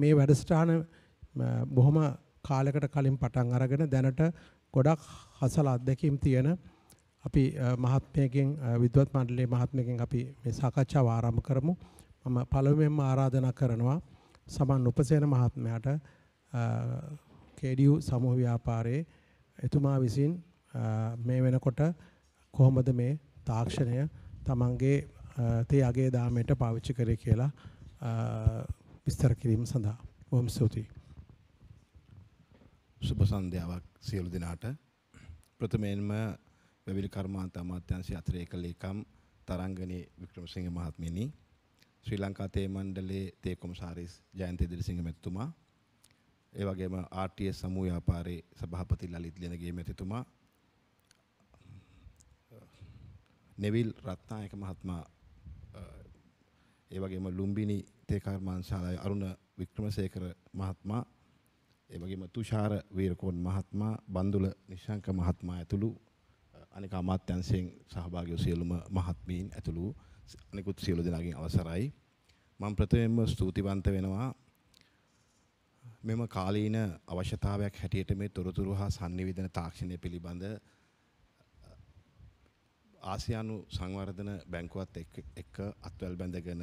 මේ වැඩසටහන බොහොම කාලෙකට කලින් පටන් අරගෙන දැනට ගොඩක් හසල අත්දැකීම් තියෙන අපි මහත්මයකින් විද්වත් මණ්ඩලයේ මහත්මයකින් අපි මේ සාකච්ඡාව ආරම්භ කරමු. මම පළමුවෙන්ම ආරාධනා කරනවා සමන් උපසේන මහත්මයාට KDU සමූහ ව්‍යාපාරයේ එතුමා විසින් මේ වෙනකොට කොහොමද මේ තාක්ෂණය තමන්ගේ තේ අගේ දාමයට පාවිච්චි කරේ කියලා විස්තර කිරීම සඳහා ඔබම ස්තුතියි. සුබ සන්ධ්‍යාවක් සියලු දෙනාට. ප්‍රථමයෙන්ම වැවිලි කර්මාන්ත අමාත්‍යාංශයේ අතිරේක ලේකම් තරංගනේ වික්‍රමසිංහ මහත්මියනි ශ්‍රී ලංකා තේ මණ්ඩලයේ තේ කොමසාරිස් ජයන්ත ඉදිරිසිංහ මැතිතුමා ඒ වගේම RTS සමූහ ව්‍යාපාරයේ සභාපති ලලිත් ලෙනගේ මැතිතුමා නෙවිල් රත්නායක මහත්මයා ඒ වගේම ලුම්බිනි තේ කර්මාන්ශාලාවේ අරුණ වික්‍රමසේකර මහත්මයා ඒ වගේම තුෂාර වීරකෝන් මහත්මයා බන්දුල නිශාංක මහත්මයා ඇතුළු අනික අමාත්‍යංශයෙන් සහභාගී වූ සියලුම මහත්මීන් ඇතුළු අනිකුත් සියලු දෙනාගෙන් අවසරයි මම ප්‍රථමයෙන්ම ස්තුතිවන්ත වෙනවා මෙම කාලීන අවශ්‍යතාවයක් හැටියට මේ තොරතුරු හා sannivedana තාක්ෂණය පිළිබඳ ආසියානු සංවර්ධන බැංකුවත් එක්ක අත්වැල් බැඳගෙන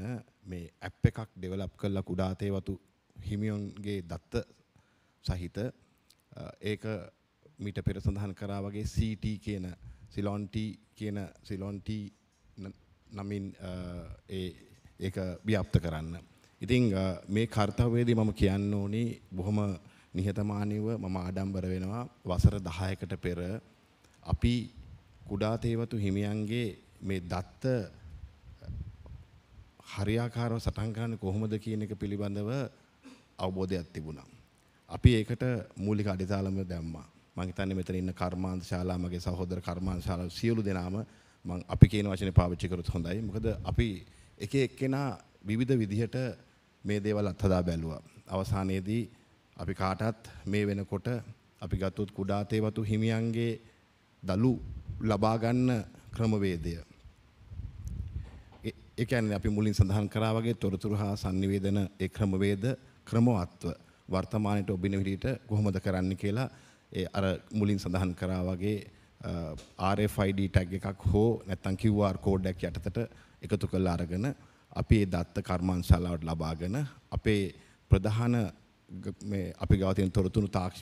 මේ ඇප් එකක් ඩෙවලප් කරලා කුඩාතේ වතු හිමියොන්ගේ දත්ත සහිත ඒක මීට පෙර සඳහන් කරා වගේ CT කියන සිලොන්ටි කියන සිලොන්ටි නමින් ඒක ව්‍යාප්ත කරන්න. ඉතිං මේ කර්තවේදී මම කියන්න ඕනි බොහොම නිහතමානීව මම ආඩම්බර වෙනවා වසර දහයකට පෙර අපි කුඩා තේවතු හිමියන්ගේ මේ දත්ත හරියාකාරව සටහන් කරන්නේ කොහොමද කියන එක පිළිබඳව අවබෝධයක් තිබුණා. අපි ඒකට මූලික අඩිතාලම දැම්මා. මං හිතන්නේ මෙතන ඉන්න කර්මාන්ත ශාලා මගේ සහෝදර කර්මාන්ත ශාලා සියලු දෙනාම මං අපි කියන වචනේ පාවිච්චි කරොත් හොඳයි. මොකද අපි එක එක්කෙනා විවිධ විදිහට මේ දේවල් අත්හදා බැලුවා. අවසානයේදී අපි කාටත් මේ වෙනකොට අපි ගත්තොත් කුඩා තේ වතු හිමියන්ගේ දලු ලබා ගන්න ක්‍රමවේදය. ඒ කියන්නේ අපි මුලින් සඳහන් කරා වගේ තොරතුරු හා sannivedana ඒ ක්‍රමවේද ක්‍රමවත්ව වර්තමානයේ ඔබින විදිහට කොහොමද කරන්න කියලා ඒ අර මුලින් සඳහන් කරා වගේ RFID ටැග් එකක් හෝ නැත්නම් QR කෝඩ් එකක් යටතට එකතු කරලා අරගෙන අපි ඒ දත්ත කර්මාන්ශාලාවට ලබාගෙන අපේ ප්‍රධාන අපි ගවතියෙන් තොරතුරු තාක්ෂ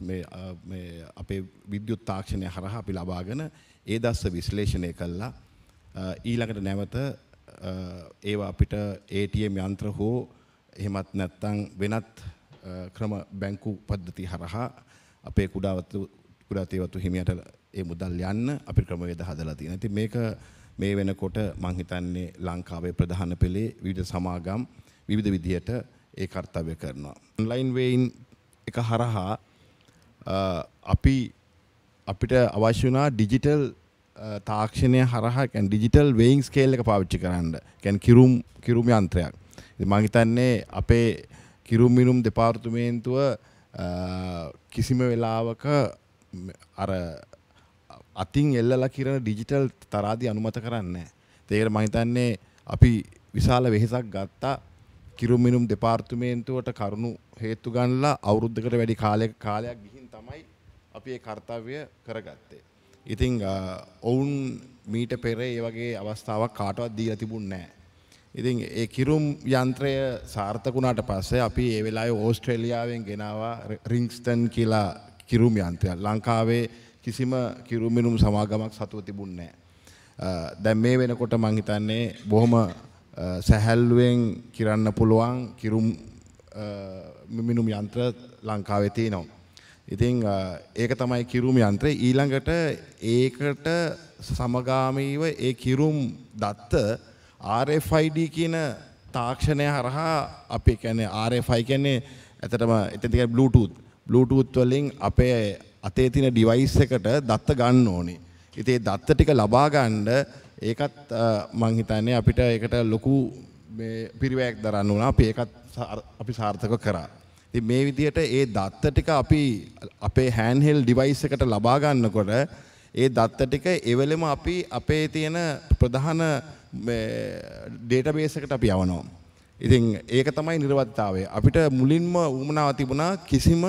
අපේ විද්‍යුත් තාක්ෂණය හරහා අපි ලබාගෙන ඒ දස්ස විශ්ලේෂණය කල්ලා ඊළඟට නැවත ඒවා අපිට ATM යන්ත්‍ර හෝ එහෙමත් නැත්තං වෙනත් ක්‍රම බැංකු පද්ධති හරහා අපේ කුඩාවතු කුඩාතේවතු හිමියට ඒ මුදල් යන්න අපි ක්‍රමවේද හදලා තියෙනවා. ඉතින් මේක මේ වෙනකොට මං හිතන්නේ ලංකාවේ ප්‍රධාන පෙළේ විවිධ සමාගම් විවිධ විදියට ඒ කර්තව්‍ය කරනවා. ඔන්ලයින් වේයින් එක හරහා අපි අපිට අවශ්‍ය වුණා ඩිජිටල් තාක්ෂණය හරහා කැන් ඩිජිටල් වේයින් ස්කේල් එක පාවිච්චි කරන්න. කැන් කිරුම් කිරුම් යන්ත්‍රයක්. මං හිතන්නේ අපේ කිරුම් මිනුම් දෙපාර්තමේන්තුව කිසිම වෙලාවක අර අතින් එල්ලලා කිරන ඩිජිටල් තරාදි අනුමත කරන්නේ. ඒකට මං හිතන්නේ අපි විශාල වෙහෙසක් ගත්තා කිරුමිනුම් දෙපාර්තුමේන්තුවට කරුණු හේතු ගන්නලා අවුරුද්ධකට වැඩි කාලයක කාලයක් ගිහින් තමයි අපි ඒ කාර්යය කරගත්තේ. ඉතින් ඔවුන් මීට පෙර ඒ වගේ අවස්ථාවක් කාටවත් දීලා තිබුණේ නැහැ. ඉතින් ඒ කිරුම් යන්ත්‍රය සාර්ථක වුණාට පස්සේ අපි ඒ වෙලාවේ ඕස්ට්‍රේලියාවෙන් ගෙනාවා රින්ග්ස්ටන් කියලා කිරුම් යන්ත්‍රය. ලංකාවේ කිසිම කිරුමිනුම් සමාගමක් සතුව තිබුණේ නැහැ. දැන් මේ වෙනකොට මං හිතන්නේ බොහොම සැහැල්ලුවෙන් කිරන්න පුළුවන් කිරුම් මිමිනුම් යන්ත්‍ර ලංකාවේ තියෙනවා. ඉතින් ඒක තමයි කිරුම් යන්ත්‍රය ඊළඟට ඒකට සමගාමීව ඒ කිරුම් දත්ත RFID කියන තාක්ෂණය හරහා අපි කියන්නේ RFI කියන්නේ ඇත්තටම එතන තියෙන Bluetooth Bluetooth වලින් අපේ අතේ තියෙන ඩිවයිස් එකට දත්ත ගන්න ඕනේ. ඉතින් ඒ දත්ත ටික ලබා ගන්න ඒකත් මං හිතන්නේ අපිට ඒකට ලොකු පිරිවැයක් දරන්න වුණා අපි ඒකත් අපි සාර්ථක කරා. ඉතින් මේ විදිහට ඒ දත්ත ටික අපි අපේ හෑන්ඩ්හෙල් ඩිවයිස් එකට ලබා ගන්නකොට ඒ දත්ත ටික එවෙලෙම අපි අපේ තියෙන ප්‍රධාන ඩේටාබේස් එකට අපි යවනවා. ඉතින් ඒක තමයි නිර්වත්තාවේ. අපිට මුලින්ම වුමනාව තිබුණා කිසිම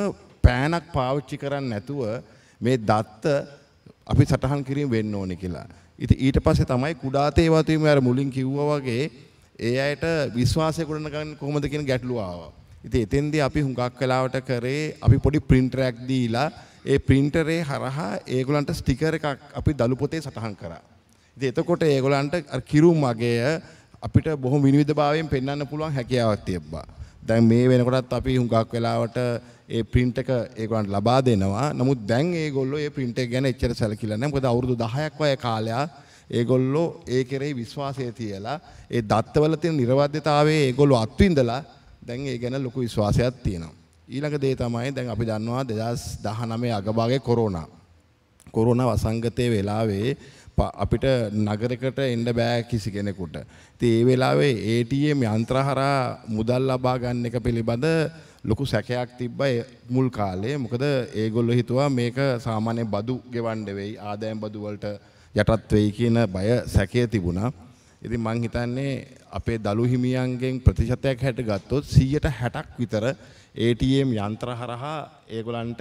පෑනක් පාවිච්චි කරන්න නැතුව මේ දත්ත අපි සටහන් කිරීම වෙන්න ඕනේ කියලා. ඉතින් ඊට පස්සේ තමයි කුඩාතේ වතුවීම අර මුලින් කිව්වා වගේ ඒ අයට විශ්වාසය ගොඩනගන්න කොහොමද කියන ගැටලුව ආවා. ඉතින් එතෙන්දී අපි හුඟක් වෙලාවට කරේ අපි පොඩි print එකක් දීලා ඒ printer හරහා ඒගොල්ලන්ට ස්ටිකර් එකක් අපි දළු පොතේ සටහන් කරා. ඉතින් එතකොට ඒගොල්ලන්ට අර කිරුම් වගේ අපිට බොහොම විනිවිදභාවයෙන් පෙන්වන්න පුළුවන් හැකියාවක් තිබ්බා. දැන් මේ වෙනකොටත් අපි හුඟක් වෙලාවට ඒ print එක ඒගොල්ලන්ට ලබා දෙනවා. නමුත් දැන් ඒගොල්ලෝ ඒ print එක ගැන එච්චර සැලකිලා නැහැ. මොකද අවුරුදු 10ක් වගේ කාලයක් ඒගොල්ලෝ ඒ කෙරෙහි විශ්වාසය තියලා ඒ දත්තවල තියෙන නිර්වද්‍යතාවයේ ඒගොල්ලෝ අත්විඳලා දැන් ඒ ගැන ලොකු විශ්වාසයක් තියෙනවා. ඊළඟ දේ තමයි දැන් අපි දන්නවා 2019 අගභාගයේ කොරෝනා. කොරෝනා වසංගතයේ වෙලාවේ අපිට නගරකට එන්න බෑ කිසි කෙනෙකුට. ඉතින් ඒ වෙලාවේ ATM යන්ත්‍ර හරහා මුදල් ලබා ගන්න එක පිළිබඳ ලොකු සැකයක් තිබ්බා මුල් කාලේ. මොකද ඒගොල්ලෝ හිතුවා මේක සාමාන්‍ය බදු ගෙවන්න වෙයි, ආදායම් බදු වලට යටත් වෙයි කියන බය සැකය තිබුණා. ඉතින් මං හිතන්නේ අපේ දලු හිමියන්ගෙන් ප්‍රතිශතයක් හැට ගත්තොත් 160ක් විතර ATM යන්ත්‍ර හරහා ඒගොලන්ට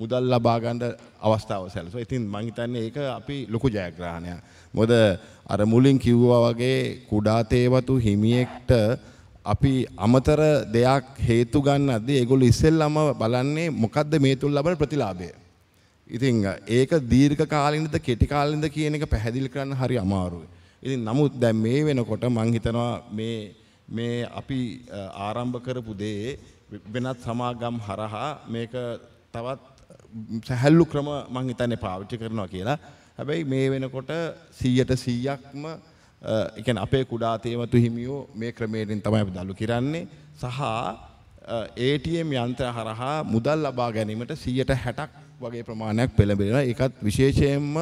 මුදල් ලබාගන්න අවස්ථාව සැලස ඉතින් මංහිතන්නේ ඒක අපි ලොකු ජයග්‍රහණය. මොද අර මුලින් කිව්වා වගේ කුඩාතේවතු හිමියෙක්ට අපි අමතර දෙයක් හේතු ගන්න අද ඒගොල ඉස්සෙල්ලම බලන්නේ මොකක්ද මේ තුල් ලබන ප්‍රතිලාබය. ඉතිං ඒක දීර්ඝ කාලින්ද කෙටිකාලින්ද කියන එක පැහැදිලි කරන්න හරි අමාරුයි. ඉතින් නමුත් දැන් මේ වෙනකොට මං හිතනවා මේ මේ අපි ආරම්භ කරපු දේ වෙනත් සමාගම් හරහා මේක තවත් සැහැල්ලු ක්‍රම මං හිතන්නේ පාවිච්චි කරනවා කියලා. හැබැයි මේ වෙනකොට 100ට 100ක්ම ඒ කියන්නේ අපේ කුඩා තේමතු හිමියෝ මේ ක්‍රමයෙන් තමයි අපි දලු කරන්නේ සහ ATM යන්ත්‍ර හරහා මුදල් ලබා ගැනීමට 160ක් වගේ ප්‍රමාණයක් පෙළඹෙනවා. ඒකත් විශේෂයෙන්ම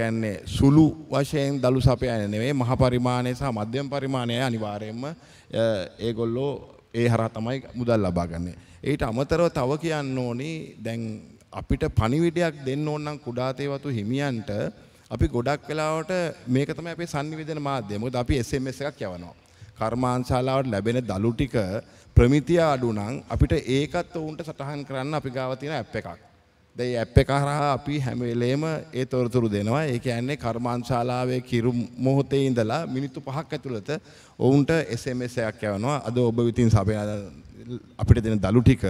කියන්නේ සුළු වශයෙන් දලු සපයන්නේ නෙවෙයි මහ පරිමාණය සහ මධ්‍යම පරිමාණය අනිවාර්යයෙන්ම ඒගොල්ලෝ ඒ හරහා තමයි මුදල් ලබා ගන්නෙ. ඊට අමතරව තව කියන්න ඕනේ දැන් අපිට පණිවිඩයක් දෙන්න ඕන නම් කුඩාතේ වතු හිමියන්ට අපි ගොඩක් වෙලාවට මේක තමයි අපේ sannivedana මාධ්‍යය. මොකද අපි SMS එකක් යවනවා. කර්මාන්ශාලාවට ලැබෙන දලු ටික ප්‍රමිතිය අඩු නම් අපිට ඒකත් උන්ට සටහන් කරන්න අපි ගාව තියෙන ඇප් එකක්. දැන් ඇප් එක හරහා අපි හැම වෙලේම ඒ තොරතුරු දෙනවා. ඒ කියන්නේ කර්මාන්තශාලාවේ කිරු මොහොතේ ඉඳලා මිනිත්තු 5ක් ඇතුළත ඔවුන්ට SMS එකක් යවනවා. අද ඔබ විතින් අපිට දෙන දලු ටික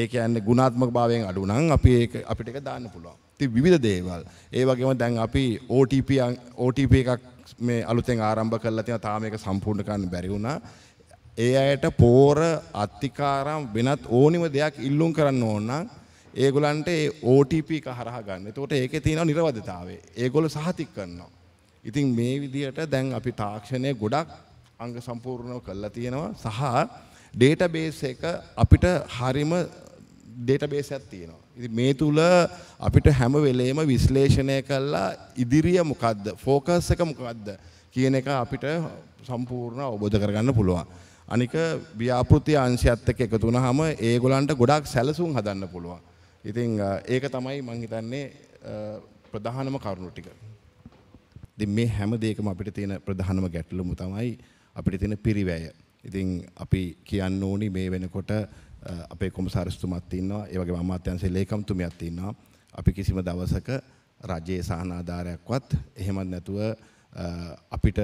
ඒ කියන්නේ ගුණාත්මක භාවයෙන් අඩු නම් අපි ඒක අපිට ඒක දාන්න පුළුවන්. ඉතින් විවිධ දේවල්. ඒ වගේම දැන් අපි OTP OTP එකක් මේ අලුතෙන් ආරම්භ කරලා තියෙනවා. තාම ඒක සම්පූර්ණ කරන්න බැරි වුණා. ඒ අයට පෝර අත්තිකාරම් වෙනත් ඕනිම දෙයක් ඉල්ලුම් කරන්න ඕන නම් ඒගොලන්ට ඒ OTP එක හරහා ගන්න. එතකොට ඒකේ තියෙන නිර්වදතාවය. ඒගොල්ලෝ සහතික කරනවා. ඉතින් මේ විදිහට දැන් අපි තාක්ෂණය ගොඩක් අංග සම්පූර්ණව කරලා තියෙනවා සහ ඩේටාබේස් එක අපිට හරිම ඩේටාබේස් එකක් තියෙනවා. ඉතින් මේ තුල අපිට හැම වෙලේම විශ්ලේෂණය කරලා ඉදිරිය මොකද්ද ෆෝකස් එක මොකද්ද කියන එක අපිට සම්පූර්ණ අවබෝධ කරගන්න පුළුවන්. අනික ව්‍යාපෘති අංශයත් එක්ක එකතු වුණාම ඒගොල්ලන්ට ගොඩක් සැලසුම් හදන්න පුළුවන්. ඉතින් ඒක තමයි මං හිතන්නේ ප්‍රධානම කරුණු ටික. ඉතින් මේ හැම දෙයකම අපිට තියෙන ප්‍රධානම ගැටලුම තමයි අපිට තියෙන පිරිවැය. ඉතින් අපි කියන්න ඕනි මේ වෙනකොට අපේ කොමසාරිස්තුමත් ඉන්නවා, ඒ වගේම අමාත්‍යංශයේ ලේකම්තුමියත් ඉන්නවා. අපි කිසිම දවසක රජයේ සහනාධාරයක්වත් එහෙමත් නැතුව අපිට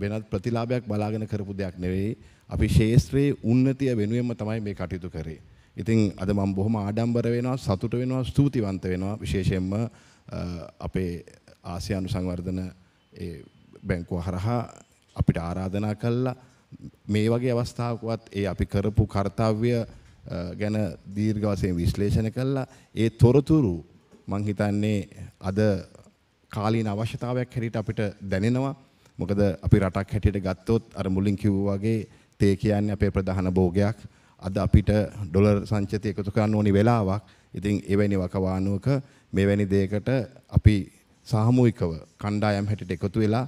වෙනත් ප්‍රතිලාභයක් බලාගෙන කරපු දෙයක් නෙවෙයි. අපි ශේෂ්ත්‍රයේ උන්නතිය වෙනුවෙන්ම තමයි මේ කටයුතු කරේ. ඉතින් අද මම බොහොම ආඩම්බර වෙනවා සතුට වෙනවා ස්තුතිවන්ත වෙනවා විශේෂයෙන්ම අපේ ආසියානු සංවර්ධන ඒ බැංකුව හරහා අපිට ආරාධනා කළා මේ වගේ අවස්ථාවකවත් ඒ අපි කරපු කාර්යය ගැන දීර්ඝ වශයෙන් විශ්ලේෂණය කළා ඒ තොරතුරු මම හිතන්නේ අද කාලීන අවශ්‍යතාවයක් හැටියට අපිට දැනෙනවා මොකද අපි රටක් හැටියට ගත්තොත් අර මුලින් කිව්වා වගේ තේ කියන්නේ අපේ ප්‍රධාන භෝගයක් අද අපිට ඩොලර් සංචිතය එකතු කරන්න ඕනි වෙලාවක්. ඉතින් එවැනි වකවානුවක මෙවැනි දෙයකට අපි සාමූහිකව කණ්ඩායම් හැටියට එකතු වෙලා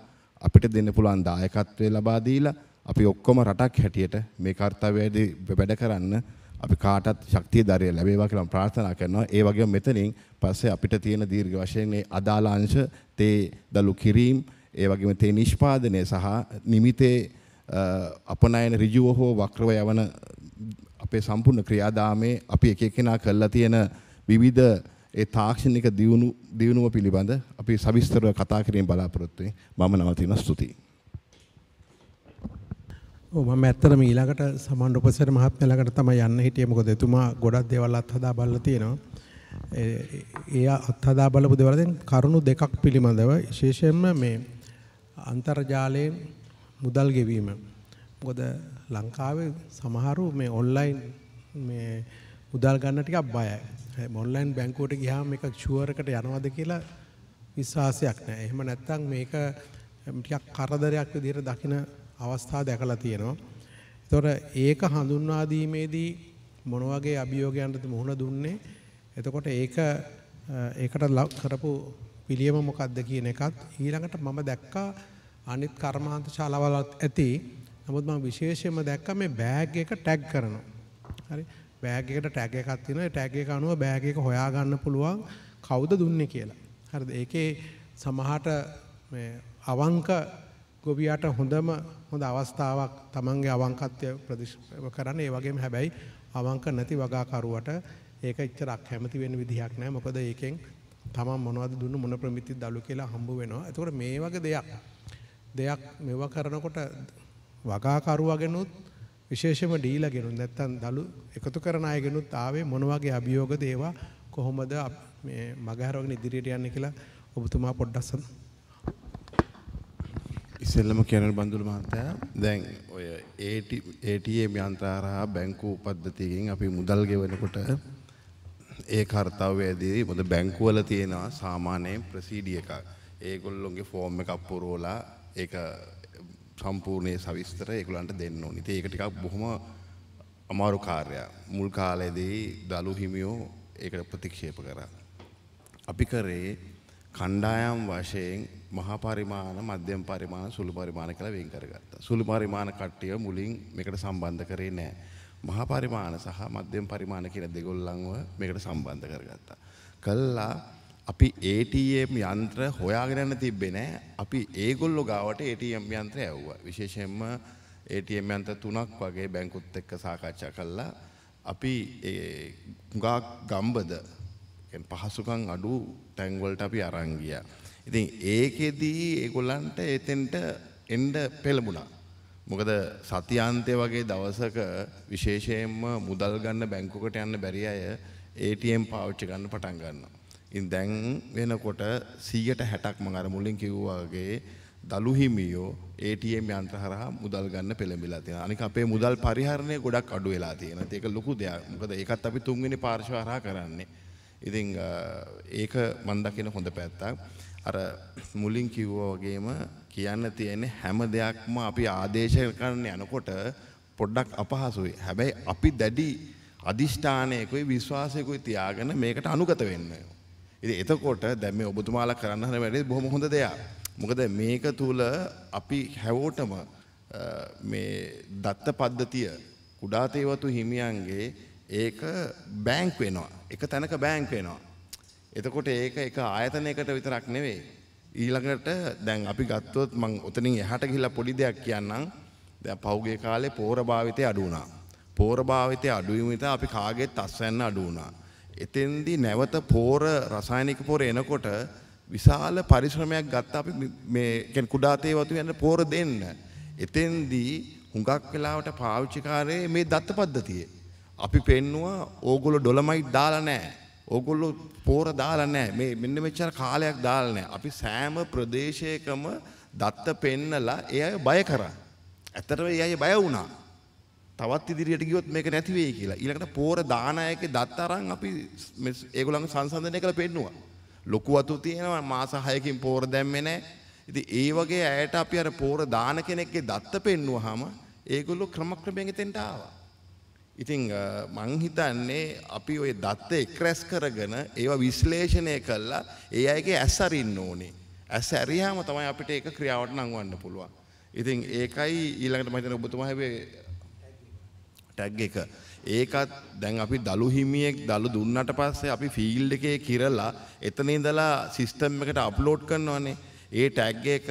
අපිට දෙන්න පුළුවන් දායකත්වය ලබා දීලා අපි ඔක්කොම රටක් හැටියට මේ කාර්යවේදී වැඩ කරන්න අපි කාටත් ශක්තිය ධෛර්යය ලැබේවා කියලා ප්‍රාර්ථනා කරනවා. ඒ වගේම මෙතනින් පස්සේ අපිට තියෙන දීර්ඝ වශයෙන් මේ අදාළ අංශ තේ දලු කිරීම, ඒ වගේම තේ නිෂ්පාදනය සහ නිමිතේ අපනයන ඍජුව හෝ වක්‍රව යවන අපේ සම්පූර්ණ ක්‍රියාදාමයේ අපි එක එක්කෙනා කරලා තියෙන විවිධ ඒ තාක්ෂණික දියුණු දියුණුව පිළිබඳ අපි සවිස්තරව කතා කිරීම බලාපොරොත්තු මම නවතින ස්තුතියි. ඔව් මම ඇත්තටම ඊළඟට සමන් උපසර මහත්මයා ළඟට තමයි යන්න හිටියේ මොකද එතුමා ගොඩක් දේවල් අත්හදා බලලා තියෙනවා. ඒ අත්හදා බලපු දේවල් දැන් කරුණු දෙකක් පිළිබඳව විශේෂයෙන්ම මේ අන්තර්ජාලයෙන් මුදල් ගෙවීම. මොකද ලංකාවේ සමහරු මේ ඔන්ලයින් මේ මුදල් ගන්න ටිකක් බයයි. ඔන්ලයින් බැංකුවට ගියාම මේක ෂුවර් එකට යනවද කියලා විශ්වාසයක් නැහැ. එහෙම නැත්නම් මේක ටිකක් කරදරයක් විදිහට දකින අවස්ථා දැකලා තියෙනවා. ඒතොර ඒක හඳුන්වා දීමේදී මොන වගේ අභියෝගයන්ටද මුහුණ දුන්නේ? එතකොට ඒක ඒකට කරපු පිළියම මොකක්ද කියන එකත් ඊළඟට මම දැක්කා අනිත් කර්මාන්ත ශාලාවල ඇති නමුත් මම විශේෂයෙන්ම දැක්කා මේ බෑග් එක ටැග් කරනවා. හරි. බෑග් එකට ටැග් එකක් තියෙනවා. ඒ ටැග් එක අනුව බෑග් එක හොයා ගන්න පුළුවන් කවුද දුන්නේ කියලා. හරිද? ඒකේ සමහරට මේ අවංක ගොවියාට හොඳම හොඳ අවස්ථාවක් Tamanගේ අවංකත්වය ප්‍රතිශීලව කරන්න. ඒ වගේම හැබැයි අවංක නැති වගාකරුවට ඒක ඉච්චරක් හැමති වෙන විදිහක් නැහැ. මොකද ඒකෙන් තමන් මොනවද දුන්න මොන ප්‍රමිති දළු කියලා හම්බ වෙනවා. එතකොට මේ වගේ දෙයක් දෙයක් මෙව කරනකොට වගාකරුවගෙනුත් විශේෂම ඩීලගෙනුත් නැත්තම් දලු එකතු කරන අයගෙනුත් ආවේ මොන වගේ අභියෝගද ඒවා කොහොමද මේ මගහැරවගෙන ඉදිරියට යන්නේ කියලා ඔබතුමා පොඩ්ඩක් සඳහන් ඉස්සෙල්ලම කියන බඳුල මහත්තයා දැන් ඔය ATM යන්ත්‍රාරහා බැංකු පද්ධතියකින් අපි මුදල් ගෙවනකොට ඒ කාර්යවේදී මොකද බැංකුවල තියෙනවා සාමාන්‍ය ප්‍රොසීඩිය එකක්. ඒගොල්ලොන්ගේ ෆෝම් එකක් පුරවලා ඒක සම්පූර්ණය සවිස්තර ඒකුලන්ට දෙන්න ඕනි. ඒක ටිකක් බොහොම අමාරු කාර්යය. මුල් කාලයේදී දලු හිමියෝ ඒකට ප්‍රතික්ෂේප කරා. අපි කරේ කණ්ඩායම් වශයෙන් මහා පරිමාණ, මධ්‍යම පරිමාණ, සුළු පරිමාණ කියලා වෙන් කරගත්තා. සුළු පරිමාණ කට්ටිය මුලින් මේකට සම්බන්ධ කරේ නැහැ. මහා පරිමාණ සහ මධ්‍යම පරිමාණ කියන දෙගොල්ලන්ව මේකට සම්බන්ධ කරගත්තා. කළා අපි ATM යන්ත්‍ර හොයාගෙනන්න තිබ්බේ නෑ අපි ඒගොල්ලො ගාවට ATM යන්ත්‍ර ඇව්වා විශේෂයෙන්ම ATM යන්ත්‍ර තුනක් වගේ බැංකුත් එක්ක සාකච්ඡා කළා අපි ගා ගම්බද පහසුකම් අඩු තැන්වලට අපි අරන් ගියා. ඉතින් ඒකෙදී ඒගොල්ලන්ට එතෙන්ට එන්න පෙළඹුණා. මොකද සතියාන්තය වගේ දවසක විශේෂයෙන්ම මුදල් ගන්න බැංකුවකට යන්න බැරි අය ATM පාවිච්චි ගන්න පටන් ගන්නවා. ඉන් දැන් වෙනකොට 160ක් මම අර මුලින් කිව්වා වගේ දලු හිමියෝ ATM යන්ත්‍ර හරහා මුදල් ගන්න පෙළඹිලා තියෙනවා. අනික අපේ මුදල් පරිහරණය ගොඩක් අඩු වෙලා තියෙනවා. ඒක ලොකු දෙයක්. මොකද ඒකත් අපි තුන්වෙනි පාර්ශ්ව හරහා කරන්නේ. ඉතින් ඒක මම දකින හොඳ පැත්තක්. අර මුලින් කිව්වා වගේම කියන්න තියෙන්නේ හැම දෙයක්ම අපි ආදේශ කරන්න යනකොට පොඩ්ඩක් අපහසුයි. හැබැයි අපි දැඩි අදිෂ්ඨානයකුයි විශ්වාසයකුයි තියාගෙන මේකට අනුගත වෙන්න ඕනේ. ඉතින් එතකොට දැන් මේ ඔබතුමාලා කරන්න හදන වැඩේ බොහොම හොඳ දෙයක්. මොකද මේක තුල අපි හැවෝටම මේ දත්ත පද්ධතිය කුඩා තේවතු හිමියන්ගේ ඒක බැංක් වෙනවා. එක තැනක බැංක් වෙනවා. එතකොට ඒක එක ආයතනයකට විතරක් නෙවෙයි. ඊළඟට දැන් අපි ගත්තොත් මං ඔතනින් එහාට ගිහිල්ලා පොඩි දෙයක් කියන්නම්. දැන් පහුගිය කාලේ පෝර භාවිතය අඩු වුණා. පෝර භාවිතය අඩු වීම නිසා අපි කාගෙත් අස්වැන්න අඩු වුණා. එතෙන්දී නැවත පෝර රසායනික පෝර එනකොට විශාල පරිශ්‍රමයක් ගත්ත අපි මේ කියන්නේ කුඩා තේ වතු යන පෝර දෙන්න. එතෙන්දී හුඟක් වෙලාවට පාවිච්චිකාරයේ මේ දත්ත පද්ධතිය. අපි පෙන්නවා ඕගොල්ලෝ ඩොලමයිට් දාලා නැහැ. ඕගොල්ලෝ පෝර දාලා නැහැ. මේ මෙන්න මෙච්චර කාලයක් දාලා නැහැ. අපි සෑම ප්‍රදේශයකම දත්ත පෙන්නලා ඒ අය බය කරා. ඇත්තටම ඒ අය බය වුණා. තවත් ඉදිරියට ගියොත් මේක නැති වෙයි කියලා. ඊළඟට පෝර දානායකේ දත් අරන් අපි ඒගොල්ලන් සංසන්දනය කරලා පෙන්නුවා. ලොකු අතු තියෙනවා මාස 6කින් පෝර දැම්මේ නැහැ. ඉතින් ඒ වගේ ඇයට අපි අර පෝර දාන කෙනෙක්ගේ දත්ත පෙන්නුවාම ඒගොල්ලෝ ක්‍රමක්‍රමයෙන් එතෙන්ට ආවා. ඉතින් මං හිතන්නේ අපි ওই දත්ත එක්රැස් කරගෙන ඒවා විශ්ලේෂණය කළා ඒ අයගේ ඇස් අරින්න ඕනේ. ඇස් ඇරියාම තමයි අපිට ඒක ක්‍රියාවට නංවන්න පුළුවන්. ඉතින් ඒකයි ඊළඟට මම හිතන ඔබතුමා හැබැයි ටැග් එක. ඒකත් දැන් අපි දළු හිමියෙක් දළු දුන්නට පස්සේ අපි ෆීල්ඩ් එකේ කිරලා එතන ඉඳලා සිස්ටම් එකට අප්ලෝඩ් කරනවනේ. ඒ ටැග් එක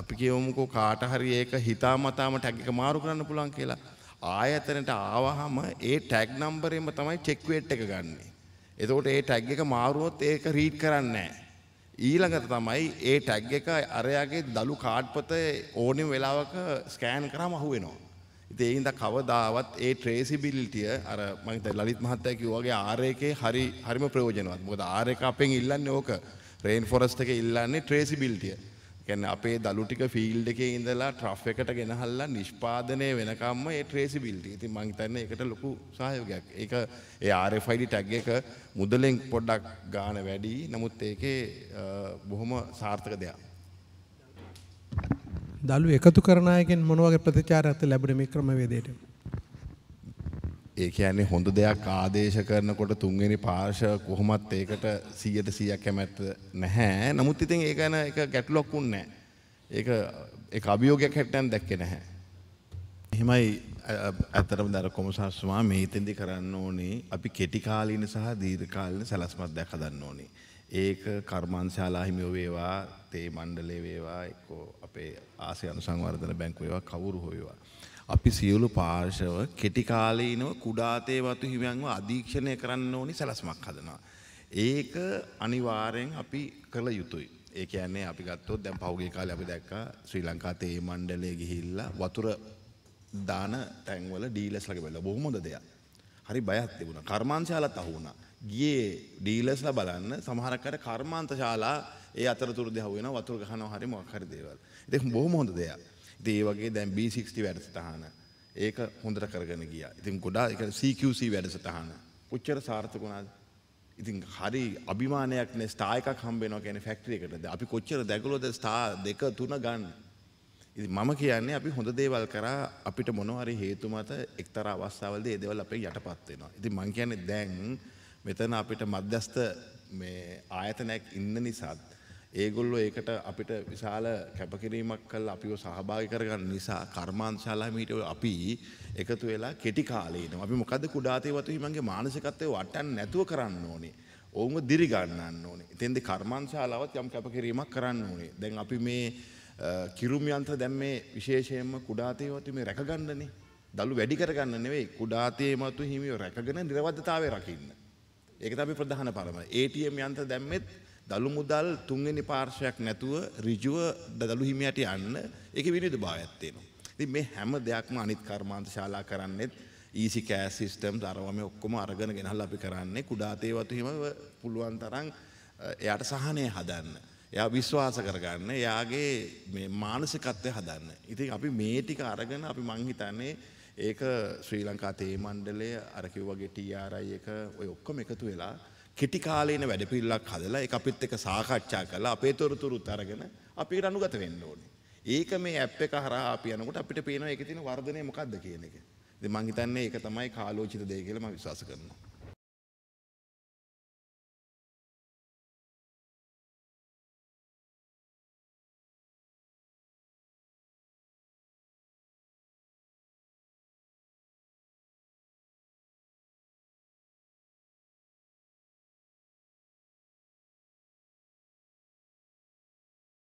අපි කියමුකෝ කාට හරි ඒක හිතාමතාම ටැග් එක මාරු කරන්න පුළුවන් කියලා. ආයතනට ආවහම ඒ ටැග් නම්බරේම තමයි චෙක් වේට් එක ගන්නෙ. එතකොට ඒ ටැග් එක මාරුවොත් ඒක රීඩ් කරන්නේ නැහැ. ඊළඟට තමයි ඒ ටැග් එක අරයාගේ දළු කාඩ්පත ඕනෙම වෙලාවක ස්කෑන් කරාම අහුවෙනවා. දේහින්ද කවදාවත් ඒ ට්‍රේසිබිලිටිය අර මත ලලිත් මහත්තය කිව්වගේ ආරයකේ හරි හරිම ප්‍රයෝජනවත් මොකද ආරයක අපෙන් ඉල්ලන්න ඕක රේන් ෆොරස්ට එක ඉල්ලන්නේ ට්‍රේසිබිලිටිය ගැන අපේ දළුටික ෆිල්ඩ් එකේ ඉඳලා ට්‍රෆ් එකට ගෙනහල්ලා නිෂ්පාදනය වෙනකම්ම ඒ ට්‍රේසිබිලිටි. ඉතින් මං හිතන්නේ ඒකට ලොකු සහයෝගයක්. ඒක ඒ RFID ටැග් එක මුදලෙන් පොඩ්ඩක් ගාන වැඩි. නමුත් ඒකේ බොහොම සාර්ථක දෙයක්. දළු එකතු කරන අයගෙන් මොන වගේ ප්‍රතිචාරයක් ලැබුණේ මේ ක්‍රමවේදයට? ඒ කියන්නේ හොඳ දෙයක් ආදේශ කරනකොට තුන්වෙනි පාර්ශව කොහොමත් ඒකට 100ට 100ක් කැමැත්ත නැහැ. නමුත් ඉතින් ඒක ගැන එක ගැටලුවක් උන්නේ නැහැ. ඒක ඒක අභියෝගයක් හැටියට දැක්කේ නැහැ. එහෙමයි ඇත්තටම දර කොමසාස්තුමා මේ ඉතින්දි කරන්න ඕනේ අපි කෙටි කාලීන සහ දීර්ඝ කාලීන සැලැස්මක් දැක ගන්න ඕනේ. ඒක කර්මාන්තශාලා හිමියෝ වේවා තේ මණ්ඩලය වේවා එක්කෝ අපේ ආසිය අනුසංවර්ධන බැංකු වේවා කවුරු හෝ වේවා අපි සියලු පාර්ශව කෙටි කාලීනව කුඩාතේ වතු හිමියන්ව අධීක්ෂණය කරන්න ඕනි සැලැස්මක් හදනවා. ඒක අනිවාර්යෙන් අපි කළ යුතුයි. ඒ කියන්නේ අපි ගත්තොත් දැන් පහුගිය කාලේ අපි දැක්කා ශ්‍රී ලංකා තේ මණ්ඩලය ගිහිල්ලා වතුර දාන තැන්වල ඩීලර්ස්ලා ගිහලා බොහොම හොඳ දෙයක්. හරි බයක් තිබුණා. කර්මාන්තශාලාත් අහු වුණා. ගියේ ඩීලර්ස්ලා බලන්න සමහරකට කර්මාන්තශාලා ඒ අතරතුරදී හුවෙනවා වතුර ගහනවා හරි මොකක් හරි දේවල්. ඉතින් බොහොම හොඳ දෙයක්. ඉතින් ඒ වගේ දැන් B60 වැඩසටහන ඒක හොඳට කරගෙන ගියා. ඉතින් ගොඩාක් ඒක CQC වැඩසටහන. කොච්චර සාර්ථක වුණාද? ඉතින් හරි අභිමානයක් නේ ස්ටා එකක් හම්බ වෙනවා කියන්නේ ෆැක්ටරි එකටද. අපි කොච්චර දැකලොද ස්ටා 2 3 ගන්න. ඉතින් මම කියන්නේ අපි හොඳ දේවල් කරා අපිට මොනවා හරි හේතු මත එක්තරා අවස්ථාවලදී ඒ දේවල් අපේ යටපත් වෙනවා. ඉතින් මම කියන්නේ දැන් මෙතන අපිට මධ්‍යස්ත මේ ආයතනයක් ඉන්න නිසාත් ඒගොල්ලෝ ඒකට අපිට විශාල කැපකිරීමක් කළ අපිව සහභාගි කරගන්න නිසා කර්මාන්තශාලා මීට අපි එකතු වෙලා කෙටි කාලේනවා. අපි මොකද කුඩාතේ වතුයි මගේ මානසිකත්වය වටන්න නැතුව කරන්න ඕනේ. ඔවුම දිරිගන්නන්න ඕනේ. එතෙන්ද කර්මාන්තශාලාවත් යම් කැපකිරීමක් කරන්න ඕනේ. දැන් අපි මේ කිරුම් යන්ත්‍ර දැන් මේ විශේෂයෙන්ම කුඩාතේ වතු මේ රැකගන්නනේ. දළු වැඩි කරගන්න නෙවෙයි කුඩාතේ මතු හිමිව රැකගෙන නිර්වද්‍යතාවය රකින්න. ඒක තමයි ප්‍රධාන පරම. ATM යන්ත්‍ර දැම්මෙත් දළු මුදල් තුන්වෙනි පාර්ශයක් නැතුව ඍජුව දළු හිමියට යන්න ඒකේ විනිවිදභාවයක් තියෙනවා. ඉතින් මේ හැම දෙයක්ම අනිත් කර්මාන්ත ශාලා කරන්නේත් ඊසි e කෑස් සිස්ටම්ස් අරවා මේ ඔක්කොම අරගෙන ගෙනහලා අපි කරන්නේ කුඩා තේවතු හිම පුළුවන් තරම් එයාට සහනය හදන්න. එයා විශ්වාස කරගන්න එයාගේ මේ මානසිකත්වය හදන්න. ඉතින් අපි මේ ටික අරගෙන අපි මං හිතන්නේ ඒක ශ්‍රී ලංකා තේ මණ්ඩලය අර කිව්වාගේ TRI එක ඔය ඔක්කොම එකතු වෙලා කෙටි කාලේන වැඩපිල්ලක් හදලා ඒක අපිත් එක්ක සාකච්ඡා කරලා අපේ තොරතුරුත් අරගෙන අපිට අනුගත වෙන්න ඕනේ. ඒක මේ ඇප් එක හරහා අපි යනකොට අපිට පේනවා ඒකේ තියෙන වර්ධනය මොකක්ද කියන එක. ඉතින් මං හිතන්නේ ඒක තමයි කාලෝචිත දෙය කියලා මම විශ්වාස කරනවා.